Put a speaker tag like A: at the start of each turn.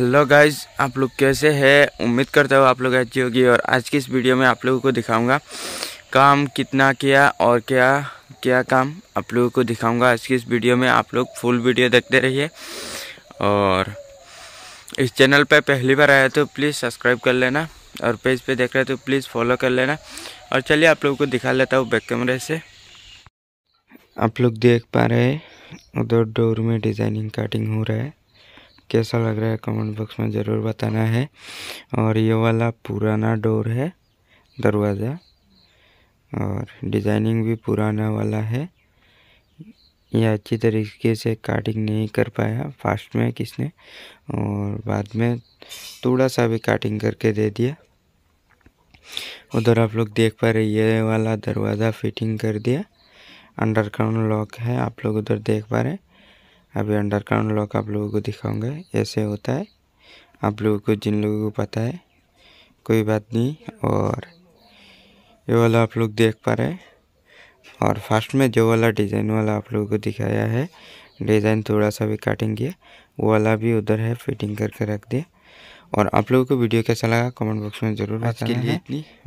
A: hello guys आप लोग कैसे हैं उम्मीद करता हूँ आप लोग अच्छी होगी और आज की इस वीडियो में आप लोगों को दिखाऊंगा काम कितना किया और क्या क्या काम आप लोगों को दिखाऊंगा आज की इस वीडियो में आप लोग फुल वीडियो देखते रहिए और इस चैनल पर पहली बार आया तो प्लीज़ सब्सक्राइब कर लेना और पेज पे देख रहे तो प्लीज़ फॉलो कर लेना और चलिए आप लोगों को दिखा लेता हूँ बैक कैमरे से
B: आप लोग देख पा रहे हैं उधर डोर में डिज़ाइनिंग कटिंग हो रहा है कैसा लग रहा है कमेंट बॉक्स में ज़रूर बताना है और ये वाला पुराना डोर है दरवाज़ा और डिज़ाइनिंग भी पुराना वाला है यह अच्छी तरीके से काटिंग नहीं कर पाया फास्ट में किसने और बाद में थोड़ा सा भी काटिंग करके दे दिया उधर आप लोग देख पा रहे ये वाला दरवाज़ा फिटिंग कर दिया अंडरग्राउंड लॉक है आप लोग उधर देख पा रहे हैं अभी अंडरग्राउंड लॉक आप लोगों को दिखाऊंगा ऐसे होता है आप लोगों को जिन लोगों को पता है कोई बात नहीं और ये वाला आप लोग देख पा रहे हैं और फर्स्ट में जो वाला डिज़ाइन वाला आप लोगों को दिखाया है डिज़ाइन थोड़ा सा भी काटिंग किया वो वाला भी उधर है फिटिंग करके रख दिया और आप लोगों को वीडियो कैसा लगा कमेंट बॉक्स में ज़रूर बताइए